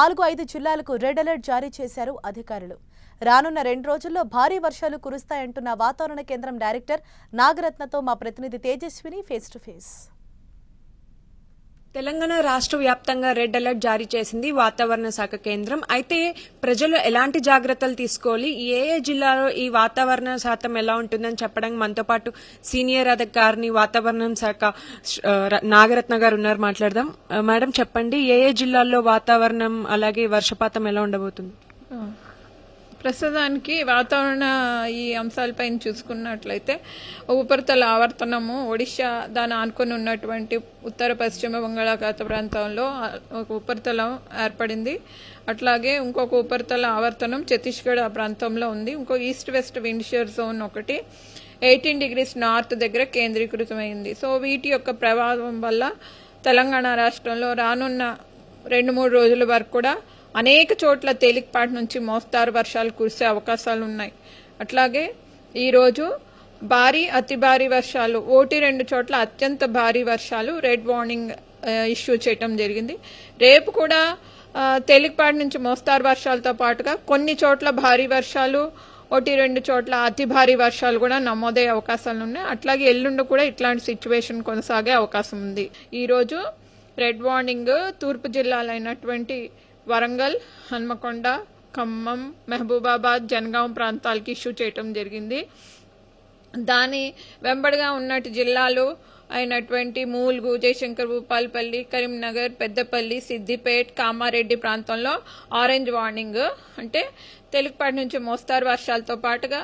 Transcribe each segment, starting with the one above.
నాలుగు ఐదు జిల్లాలకు రెడ్ అలర్ట్ జారీ చేశారు అధికారులు రానున్న రెండు రోజుల్లో భారీ వర్షాలు కురుస్తాయంటున్న వాతావరణ కేంద్రం డైరెక్టర్ నాగరత్నతో మా ప్రతినిధి Tejaswini face to face Telangana రాష్ట్ర వ్యాప్తంగా రెడ్ అలర్ట్ జారీ చేసింది వాతావరణ శాఖ కేంద్రం అయితే ప్రజలు ఎలాంటి జాగ్రత్తలు తీసుకోవాలి ఏ ఏ జిల్లాలో ఈ వాతావరణ శాతం ఎలా ఉంటుందని చెప్పడానికి మనతో పాటు సీనియర్ అధికారిని వాతావరణ శాఖ నాగరత్న గారు ఉన్నారు మాట్లాడదాం మేడం చెప్పండి ఏ ఏ జిల్లాల్లో వాతావరణం అలాగే వర్షపాతం ఎలా ఉండబోతుంది ప్రస్తుతానికి వాతావరణ ఈ అంశాలపైన చూసుకున్నట్లయితే ఉపరితల ఆవర్తనము ఒడిశా దాని ఆనుకొని ఉన్నటువంటి ఉత్తర పశ్చిమ బంగాళాఖాత ప్రాంతంలో ఒక ఉపరితలం ఏర్పడింది అట్లాగే ఇంకొక ఉపరితల ఆవర్తనం ఛత్తీస్గఢ్ ఆ ప్రాంతంలో ఉంది ఇంకో ఈస్ట్ వెస్ట్ విండ్షియర్ జోన్ ఒకటి ఎయిటీన్ డిగ్రీస్ నార్త్ దగ్గర కేంద్రీకృతమైంది సో వీటి యొక్క ప్రభావం వల్ల తెలంగాణ రాష్ట్రంలో రానున్న రెండు మూడు రోజుల వరకు కూడా అనేక చోట్ల తేలికపాటి నుంచి మోస్తారు వర్షాలు కురిసే అవకాశాలు ఉన్నాయి అట్లాగే ఈరోజు భారీ అతి భారీ వర్షాలు ఓటి రెండు చోట్ల అత్యంత భారీ వర్షాలు రెడ్ వార్నింగ్ ఇష్యూ చేయటం జరిగింది రేపు కూడా తేలికపాటి నుంచి మోస్తారు వర్షాలతో పాటుగా కొన్ని చోట్ల భారీ వర్షాలు ఒకటి రెండు చోట్ల అతి భారీ వర్షాలు కూడా నమోదయ్యే అవకాశాలు ఉన్నాయి అట్లాగే ఎల్లుండి కూడా ఇట్లాంటి సిచ్యువేషన్ కొనసాగే అవకాశం ఉంది ఈరోజు రెడ్ వార్నింగ్ తూర్పు జిల్లాలైనటువంటి వరంగల్ హన్మకొండ ఖమ్మం మహబూబాబాద్ జనగాం ప్రాంతాలకి ఇష్యూ చేయటం జరిగింది దాని వెంబడిగా ఉన్నట్టు జిల్లాలు అయినటువంటి మూల్గు జయశంకర్ భూపాల్పల్లి కరీంనగర్ పెద్దపల్లి సిద్దిపేట్ కామారెడ్డి ప్రాంతంలో ఆరెంజ్ వార్నింగ్ అంటే తెలుగుపాటి నుంచి మోస్తారు వర్షాలతో పాటుగా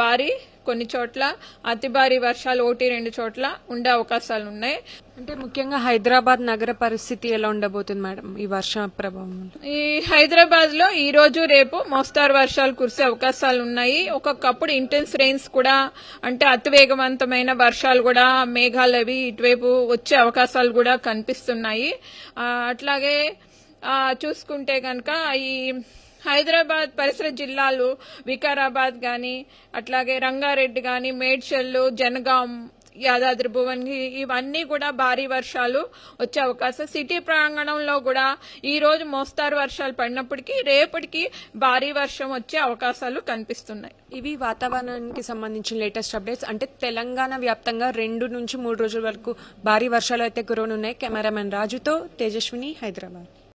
భారీ కొన్ని చోట్ల అతి భారీ వర్షాలు ఒకటి రెండు చోట్ల ఉండే అవకాశాలు ఉన్నాయి అంటే ముఖ్యంగా హైదరాబాద్ నగర పరిస్థితి ఎలా ఉండబోతుంది మేడం ఈ వర్ష ప్రభావం ఈ హైదరాబాద్ లో ఈ రోజు రేపు మోస్తారు వర్షాలు కురిసే అవకాశాలు ఉన్నాయి ఒక్కొక్కప్పుడు ఇంటెన్స్ రెయిన్స్ కూడా అంటే అతివేగవంతమైన వర్షాలు కూడా మేఘాలు అవి ఇటువైపు వచ్చే అవకాశాలు కూడా కనిపిస్తున్నాయి అట్లాగే చూసుకుంటే కనుక ఈ హైదరాబాద్ పరిసర జిల్లాలు వికారాబాద్ కానీ అట్లాగే రంగారెడ్డి కానీ మేడ్చల్లు జనగాం యాదాద్రి భువన్గి ఇవన్నీ కూడా భారీ వర్షాలు వచ్చే అవకాశం సిటీ ప్రాంగణంలో కూడా ఈ రోజు మోస్తారు వర్షాలు పడినప్పటికీ రేపటికి భారీ వర్షం వచ్చే అవకాశాలు కనిపిస్తున్నాయి ఇవి వాతావరణానికి సంబంధించిన లేటెస్ట్ అప్డేట్స్ అంటే తెలంగాణ వ్యాప్తంగా రెండు నుంచి మూడు రోజుల వరకు భారీ వర్షాలు అయితే కురవనున్నాయి కెమెరామెన్ రాజుతో తేజస్విని హైదరాబాద్